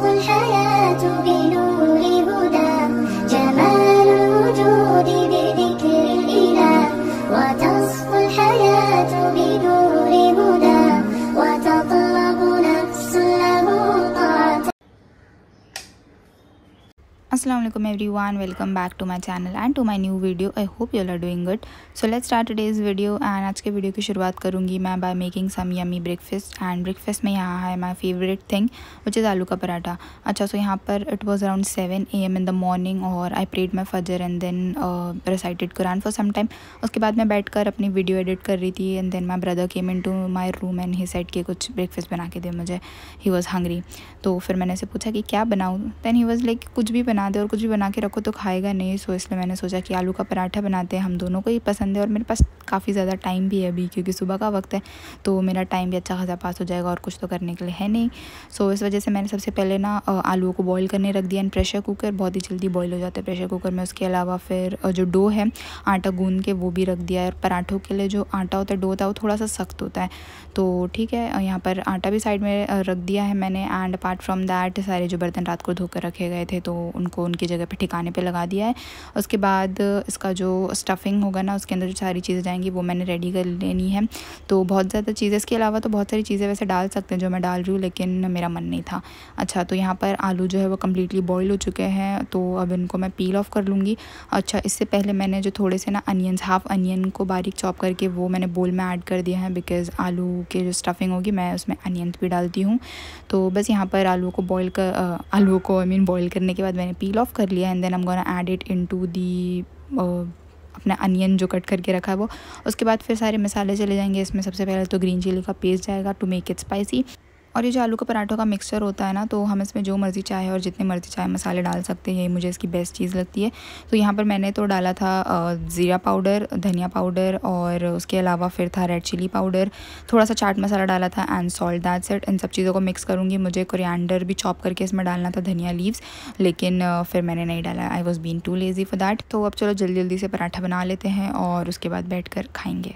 والحياة بي असलम every one welcome back to my channel and to my new video I hope you are doing good so let start days video and आज के video की शुरुआत करूँगी मैं by making some yummy breakfast and breakfast में यहाँ है my favourite thing which is आलू का पराठा अच्छा सो so यहाँ पर it was around seven A M in the morning और आई प्रेड माई फजर and then recited Quran for some time उसके बाद मैं बैठ कर अपनी वीडियो एडिट कर रही थी and then my brother came in to my room and he side के कुछ ब्रेकफास्ट बना के दे मुझे ही वॉज हंग्री तो फिर मैंने उसे पूछा कि क्या बनाऊँ देन ही वॉज लाइक कुछ भी बना दे और कुछ भी बना के रखो तो खाएगा नहीं सो इसलिए मैंने सोचा कि आलू का पराठा बनाते हैं हम दोनों को ही पसंद है और मेरे पास काफ़ी ज़्यादा टाइम भी है अभी क्योंकि सुबह का वक्त है तो मेरा टाइम भी अच्छा खासा पास हो जाएगा और कुछ तो करने के लिए है नहीं सो इस वजह से मैंने सबसे पहले ना आलूओं को बॉयल करने रख दिया एंड प्रेशर कुकर बहुत ही जल्दी बॉयल हो जाता है प्रेशर कुकर में उसके अलावा फिर जो डो है आटा गूंद के वो भी रख दिया है और पराठों के लिए जो आटा होता है डो होता है वो थोड़ा सा सख्त होता है तो ठीक है यहाँ पर आटा भी साइड में रख दिया है मैंने एंड अपार्ट फ्रॉम दैट सारे जो बर्तन रात को धोकर रखे गए थे तो उनको उनकी जगह पे ठिकाने पे लगा दिया है उसके बाद इसका जो स्टफ़िंग होगा ना उसके अंदर जो सारी चीज़ें जाएंगी वो मैंने रेडी कर लेनी है तो बहुत ज़्यादा चीज़ें इसके अलावा तो बहुत सारी चीज़ें वैसे डाल सकते हैं जो मैं डाल रही हूँ लेकिन मेरा मन नहीं था अच्छा तो यहाँ पर आलू जो है वो कम्प्लीटली बॉयल हो चुके हैं तो अब इनको मैं पील ऑफ कर लूँगी अच्छा इससे पहले मैंने जो थोड़े से ना अनियंस हाफ़ अनियन को बारीक चॉप करके वो मैंने बोल में ऐड कर दिया है बिकॉज़ आलू के जो स्टफ़िंग होगी मैं उसमें अनियंस भी डालती हूँ तो बस यहाँ पर आलू को बॉयल कर आलू को आई मीन बॉयल करने के बाद मैंने पील पील ऑफ कर लिया and then I am gonna add it to the अपना अनियन जो कट करके रखा है वो उसके बाद फिर सारे मसाले चले जाएंगे इसमें सबसे पहले तो ग्रीन चिली का पेस्ट जाएगा टू मेक इट स्पाइसी और ये जो आलू का पराठों का मिक्सचर होता है ना तो हम इसमें जो मर्ज़ी चाहे और जितने मर्ज़ी चाहे मसाले डाल सकते हैं यही मुझे इसकी बेस्ट चीज़ लगती है तो यहाँ पर मैंने तो डाला था ज़ीरा पाउडर धनिया पाउडर और उसके अलावा फिर था रेड चिली पाउडर थोड़ा सा चाट मसाला डाला था एंड सॉल्ट दैट सेट इन सब चीज़ों को मिक्स करूँगी मुझे कुरियंडर भी चॉप करके इसमें डालना था धनिया लीव्स लेकिन फिर मैंने नहीं डाला I was been too lazy for that तो अब चलो जल्दी जल्दी से पराठा बना लेते हैं और उसके बाद बैठ कर खाएँगे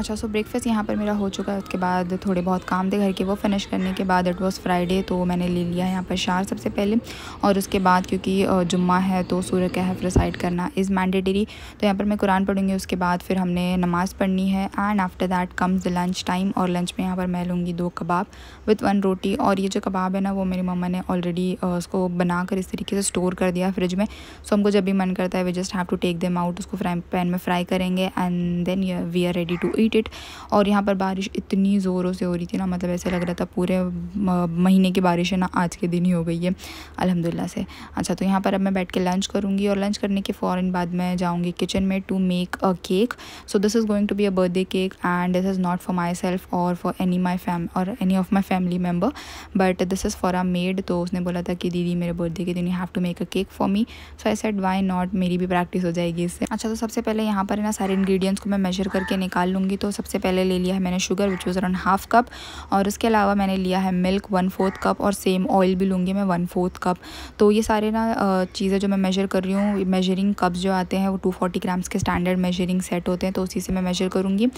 अच्छा सो ब्रेकफास्ट यहाँ पर मेरा हो चुका है उसके बाद थोड़े बहुत काम थे घर के वो फिनिश करने के बाद इट वॉज़ फ्राइडे तो मैंने ले लिया है यहाँ पर शार सबसे पहले और उसके बाद क्योंकि जुम्मा है तो सूर्य का रिसाइड करना इज़ मैंडेटरी तो यहाँ पर मैं कुरान पढ़ूँगी उसके बाद फिर हमने नमाज़ पढ़नी है and after that comes the lunch time और लंच में यहाँ पर मैं लूँगी दो कबाब विथ वन रोटी और ये जो कबाब है ना वो मेरी मम्मा ने ऑलरेडी उसको बनाकर इस तरीके से स्टोर कर दिया फ्रिज में सो हमको जब भी मन करता है we just have to take them out उसको फ्राई पैन में फ्राई करेंगे and then we are ready to eat it और यहाँ पर बारिश इतनी ज़ोरों से हो रही थी ना मतलब ऐसा लग रहा था पूरे महीने की बारिश है ना आज के दिन ही हो गई है अलहमदिल्ला से अच्छा तो यहाँ पर अब मैं बैठ के लंच करूँगी और लंच करने के फ़ौरन बाद मैं जाऊँगी किचन में to make a cake so this is going to be a birthday cake and this is not for myself और फॉर एनी माई फैम और any of my family member but this is for a maid तो उसने बोला था कि दीदी मेरे birthday के दिन you have to make a cake for me so I said why not मेरी भी प्रैक्टिस हो जाएगी इससे अच्छा तो सबसे पहले यहाँ पर ना सारे इंग्रीडियंट्स को मैं मेजर करके निकाल लूँगी तो सबसे पहले ले लिया है मैंने sugar which was around half cup और उसके अलावा मैंने लिया है मिल्क वन फोर्थ कप और सेम ऑयल भी लूँगी मैं वन फोर्थ कप तो ये सारे ना चीज़ें जो मैं मेजर कर रही हूँ मेजरिंग कप्स जो आते हैं वो टू फोर्टी ग्राम्स के स्टैंडर्ड मेजरिंग सेट होते हैं तो उसी से मैं मेजर करूँगी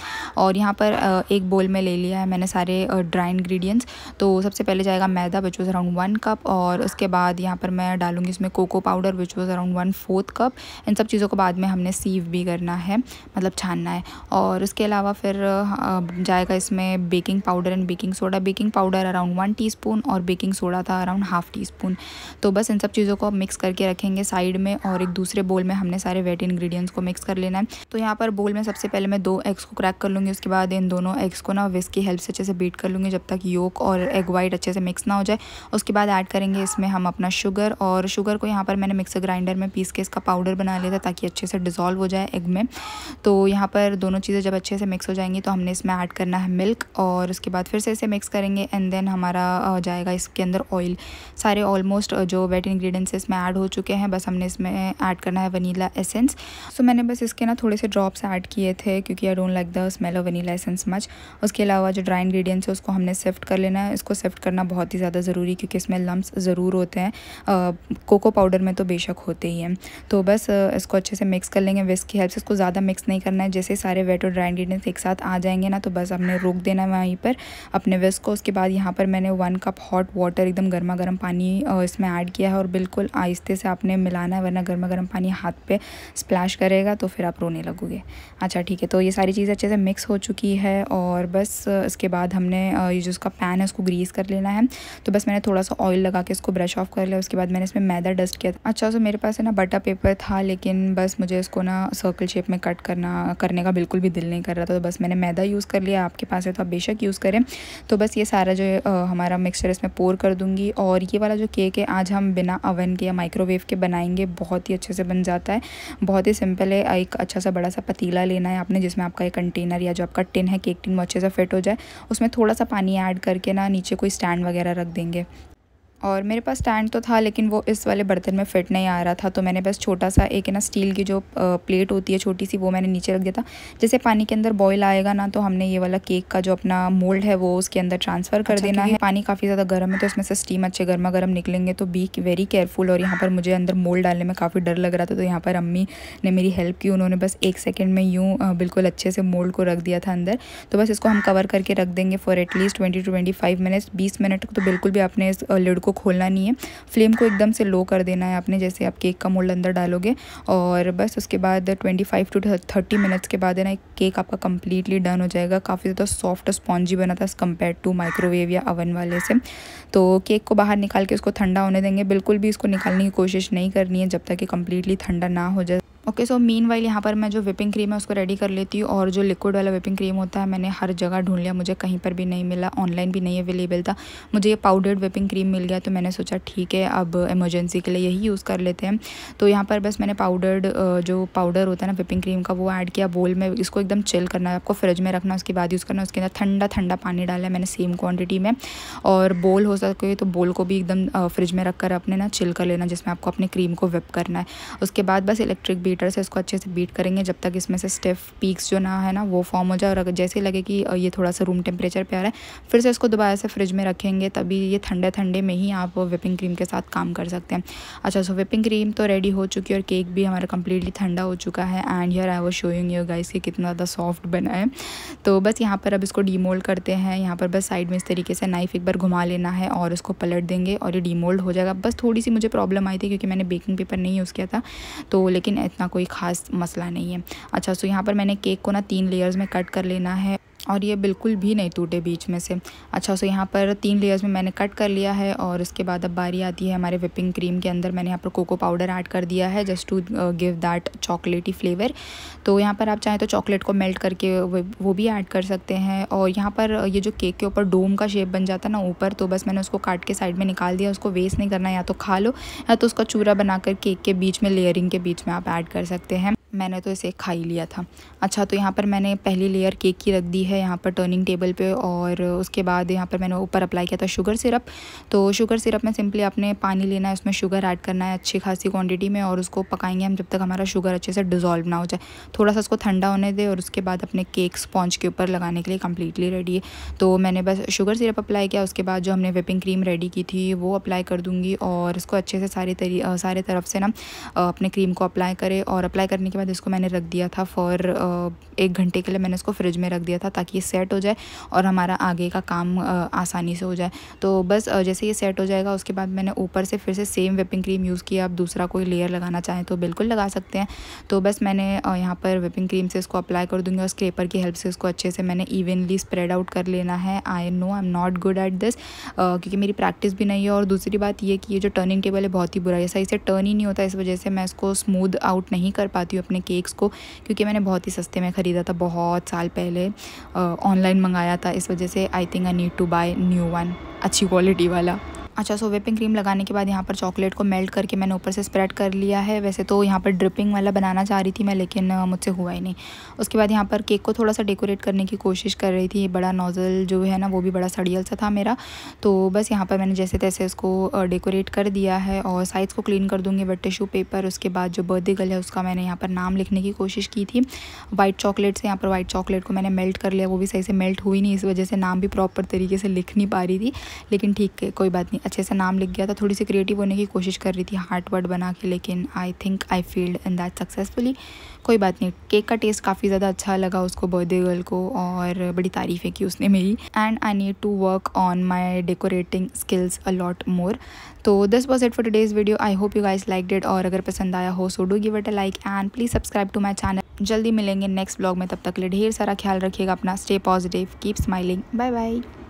और यहाँ पर एक बोल में ले लिया है मैंने सारे ड्राई इन्ग्रीडियंट्स तो सबसे पहले जाएगा मैदा which was around one cup और उसके बाद यहाँ पर मैं डालूँगी उसमें cocoa powder which was around one fourth cup इन सब चीज़ों को बाद में हमने सीव भी करना है मतलब छानना है और उसके अलावा हुआ फिर जाएगा इसमें baking powder and baking soda baking powder around one teaspoon और बेकिंग सोडा था अराउंड हाफ़ टी स्पून तो बस इन सब चीज़ों को आप मिक्स करके रखेंगे साइड में और एक दूसरे बोल में हमने सारे वेट इन्ग्रीडियंट्स को मिक्स कर लेना है तो यहाँ पर बोल में सबसे पहले मैं दो एग्स को क्रैक कर लूँगी उसके बाद इन दोनों एग्स को ना विस्क की हेल्प से अच्छे से बीट कर लूँगी जब तक योक और एग वाइट अच्छे से मिक्स ना हो जाए उसके बाद ऐड करेंगे इसमें हम अपना शुगर और शुगर को यहाँ पर मैंने मिक्सर ग्राइंडर में पीस के इसका पाउडर बना लिया था ताकि अच्छे से डिज़ोल्व हो जाए एग में तो यहाँ पर दोनों चीज़ें जब अच्छे से मिक्स हो जाएंगी तो हमने इसमें ऐड करना है मिल्क और उसके बाद फिर से इसे मिक्स करेंगे एंड देन हमारा जाएगा इसके अंदर ऑयल सारे ऑलमोस्ट जो वेट इंग्रेडिएंट्स इसमें ऐड हो चुके हैं बस हमने इसमें ऐड करना है वनीला एसेंस सो मैंने बस इसके ना थोड़े से ड्रॉप्स ऐड किए थे क्योंकि I don't like the smell of vanilla essence much उसके अलावा जो ड्राई इंग्रेडिएंट्स है उसको हमने सिफ्ट कर लेना है इसको सिफ्ट करना बहुत ही ज़्यादा ज़रूरी क्योंकि इसमें लम्स ज़रूर होते हैं कोको पाउडर में तो बेशक होते ही हैं तो बस इसको अच्छे से मिक्स कर लेंगे विस्क की हेल्प से इसको ज़्यादा मिक्स नहीं करना है जैसे सारे वेट और ड्राई नमक एक साथ आ जाएंगे ना तो बस आपने रोक देना वहीं पर अपने विस को उसके बाद यहाँ पर मैंने वन कप हॉट वाटर एकदम गर्मा गर्म पानी इसमें ऐड किया है और बिल्कुल आहिस्ते से आपने मिलाना है वरना गर्मा गर्म पानी हाथ पे स्प्लैश करेगा तो फिर आप रोने लगोगे अच्छा ठीक है तो ये सारी चीज़ अच्छे से मिक्स हो चुकी है और बस इसके बाद हमने ये जो उसका पैन है उसको ग्रीस कर लेना है तो बस मैंने थोड़ा सा ऑयल लगा के इसको ब्रश ऑफ कर लिया उसके बाद मैंने इसमें मैदा डस्ट किया अच्छा सो मेरे पास है ना बटर पेपर था लेकिन बस मुझे इसको ना सर्कल शेप में कट करना करने का बिल्कुल भी दिल नहीं कर रहा था तो बस मैंने मैदा यूज़ कर लिया आपके पास है तो आप बेशक यूज़ करें तो बस ये सारा जो हमारा मिक्सचर इसमें पोर कर दूँगी और ये वाला जो केक है आज हम बिना अवन के या माइक्रोवेव के बनाएंगे बहुत ही अच्छे से बन जाता है बहुत ही सिंपल है एक अच्छा सा बड़ा सा पतीला लेना है आपने जिसमें आपका एक कंटेनर या जो आपका टिन है केक टिन वो अच्छे से फिट हो जाए उसमें थोड़ा सा पानी ऐड करके ना नीचे कोई स्टैंड वगैरह रख देंगे और मेरे पास स्टैंड तो था लेकिन वो इस वाले बर्तन में फिट नहीं आ रहा था तो मैंने बस छोटा सा एक ना स्टील की जो प्लेट होती है छोटी सी वो मैंने नीचे रख दिया था जैसे पानी के अंदर बॉयल आएगा ना तो हमने ये वाला केक का जो अपना मोल्ड है वो उसके अंदर ट्रांसफ़र कर अच्छा, देना है पानी काफ़ी ज़्यादा गर्म है तो इसमें से स्टीम अच्छे गर्मा गर्म निकलेंगे तो बी वेरी केयरफुल और यहाँ पर मुझे अंदर मोल्ड डालने में काफ़ी डर लग रहा था तो यहाँ पर अम्मी ने मेरी हेल्प की उन्होंने बस एक सेकेंड में यूँ बिल्कुल अच्छे से मोल्ड को रख दिया था अंदर तो बस इसको हम कवर करके रख देंगे for at least twenty two twenty five minutes बीस मिनट तो बिल्कुल भी आपने इस लिड को खोलना नहीं है फ्लेम को एकदम से लो कर देना है आपने जैसे आप केक का मोल्ड अंदर डालोगे और बस उसके बाद twenty five to thirty minutes के बाद है ना केक आपका कम्प्लीटली डन हो जाएगा काफ़ी ज़्यादा सॉफ्ट और स्पॉन्जी बना था एज़ कम्पेयर टू माइक्रोवेव या अवन वाले से तो केक को बाहर निकाल के उसको ठंडा होने देंगे बिल्कुल भी इसको निकालने की कोशिश नहीं करनी है जब तक कि कम्प्लीटली ठंडा ना हो जाए ओके सो मीन वाइल यहाँ पर मैं जो विपिंग क्रीम है उसको रेडी कर लेती हूँ और जो लिक्विड वाला विपिंग क्रीम होता है मैंने हर जगह ढूंढ लिया मुझे कहीं पर भी नहीं मिला ऑनलाइन भी नहीं अवेलेबल था मुझे ये पाउडर्ड विपिंग क्रीम मिल गया तो मैंने सोचा ठीक है अब इमरजेंसी के लिए यही यूज़ कर लेते हैं तो यहाँ पर बस मैंने पाउडर्ड जो पाउडर होता है ना विपिंग क्रीम का वो ऐड किया बोल में इसको एकदम चिल करना है आपको फ्रिज में रखना उसके बाद यूज़ करना उसके अंदर ठंडा ठंडा पानी डाला है मैंने सेम क्वान्टिटी में और बोल हो सके तो बोल को भी एकदम फ्रिज में रख कर अपने ना चिल कर लेना जिसमें आपको अपने क्रीम को विप करना है उसके बाद बस इलेक्ट्रिक बीटर से इसको अच्छे से बीट करेंगे जब तक इसमें से स्टेफ पीक्स जो ना है ना वो फॉर्म हो जाए और अगर जैसे लगे कि ये थोड़ा सा रूम टेम्परेचर पे आ रहा है फिर से इसको दोबारा से फ्रिज में रखेंगे तभी ये ठंडे ठंडे में ही आप विपिंग क्रीम के साथ काम कर सकते हैं अच्छा सो विपिंग क्रीम तो रेडी हो चुकी है और केक भी हमारा कम्प्लीटली ठंडा हो चुका है एंड हियर आई वो शोइंग यू गाइस कि कितना ज़्यादा सॉफ्ट बना है तो बस यहाँ पर अब इसको डीमोल्ड करते हैं यहाँ पर बस साइड में इस तरीके से नाइफ़ एक बार घुमा लेना है और उसको पलट देंगे और ये डीमोल्ड हो जाएगा बस थोड़ी सी मुझे प्रॉब्लम आई थी क्योंकि मैंने बेकिंग पेपर नहीं यूज़ किया था तो लेकिन इतना इतना कोई ख़ास मसला नहीं है अच्छा सो यहाँ पर मैंने केक को ना तीन लेयर्स में कट कर लेना है और ये बिल्कुल भी नहीं टूटे बीच में से अच्छा सो यहाँ पर तीन लेयर्स में मैंने कट कर लिया है और इसके बाद अब बारी आती है हमारे विपिंग क्रीम के अंदर मैंने यहाँ पर कोको पाउडर ऐड कर दिया है just to give that chocolatey flavour तो यहाँ पर आप चाहें तो चॉकलेट को मेल्ट करके वो भी ऐड कर सकते हैं और यहाँ पर uh, ये जो केक के ऊपर डोम का शेप बन जाता है ना ऊपर तो बस मैंने उसको काट के साइड में निकाल दिया उसको वेस्ट नहीं करना या तो खा लो या तो उसका चूरा बनाकर केक के बीच में लेयरिंग के बीच में आप ऐड कर सकते हैं मैंने तो इसे खा ही लिया था अच्छा तो यहाँ पर मैंने पहली लेयर केक की रख दी है यहाँ पर टर्निंग टेबल पे और उसके बाद यहाँ पर मैंने ऊपर अप्लाई किया था शुगर सिरप तो शुगर सिरप में सिंपली आपने पानी लेना है उसमें शुगर ऐड करना है अच्छी खासी क्वांटिटी में और उसको पकाएंगे हम जब तक हमारा शुगर अच्छे से डिज़ोल्व ना हो जाए थोड़ा सा उसको ठंडा होने दें और उसके बाद अपने केक स्पॉन्ज के ऊपर लगाने के लिए कम्प्लीटली रेडी है तो मैंने बस शुगर सिरप अप्लाई किया उसके बाद जो हमने विपिंग क्रीम रेडी की थी वो अप्लाई कर दूँगी और इसको अच्छे से सारे तरी सारे तरफ से ना अपने क्रीम को अप्लाई करें और अप्लाई करने के बाद बाद इसको मैंने रख दिया था फॉर एक घंटे के लिए मैंने इसको फ्रिज में रख दिया था ताकि ये सेट हो जाए और हमारा आगे का काम आसानी से हो जाए तो बस जैसे ये सेट हो जाएगा उसके बाद मैंने ऊपर से फिर से सेम विपिंग क्रीम यूज़ किया आप दूसरा कोई लेयर लगाना चाहें तो बिल्कुल लगा सकते हैं तो बस मैंने यहाँ पर विपिंग क्रीम से इसको अप्लाई कर दूँगी और स्क्रेपर की हेल्प से इसको अच्छे से मैंने इवनली स्प्रेड आउट कर लेना है I know I am not good at this क्योंकि मेरी प्रैक्टिस भी नहीं है और दूसरी बात ये कि ये जो टर्निंग टेबल है बहुत ही बुरा है ऐसा इसे टर्न ही नहीं होता इस वजह से मैं इसको स्मूद आउट नहीं कर पाती हूँ अपने केक्स को क्योंकि मैंने बहुत ही सस्ते में ख़रीदा था बहुत साल पहले ऑनलाइन मंगाया था इस वजह से I think I need to buy new one अच्छी क्वालिटी वाला अच्छा सो विपिंग क्रीम लगाने के बाद यहाँ पर चॉकलेट को मेल्ट करके मैंने ऊपर से स्प्रेड कर लिया है वैसे तो यहाँ पर ड्रिपिंग वाला बनाना चाह रही थी मैं लेकिन मुझसे हुआ ही नहीं उसके बाद यहाँ पर केक को थोड़ा सा डेकोरेट करने की कोशिश कर रही थी बड़ा नोज़ल जो है ना वो भी बड़ा सड़ियल सा था मेरा तो बस यहाँ पर मैंने जैसे तैसे उसको डेकोरेट कर दिया है और साइज़ को क्लीन कर दूँगी बट टिशू पेपर उसके बाद जो बर्थडे गल है उसका मैंने यहाँ पर नाम लिखने की कोशिश की थी वाइट चॉकलेट से यहाँ पर वाइट चॉकलेट को मैंने मेल्ट कर लिया वो भी सही से मेल्ट हुई नहीं इस वजह से नाम भी प्रॉपर तरीके से लिख नहीं पा रही थी लेकिन ठीक है कोई बात नहीं अच्छे से नाम लिख गया था थोड़ी सी क्रिएटिव होने की कोशिश कर रही थी हार्ट वर्ड बना के लेकिन I think I failed in that successfully कोई बात नहीं केक का टेस्ट काफ़ी ज़्यादा अच्छा लगा उसको बर्थडे गर्ल को और बड़ी तारीफ़ें की उसने मेरी and I need to work on my decorating skills a lot more तो this was it for today's video I hope you guys like it और अगर पसंद आया हो so do give it a like and please subscribe to my channel जल्दी मिलेंगे next blog में तब तक के लिए ढेर सारा ख्याल रखिएगा अपना stay positive keep smiling bye bye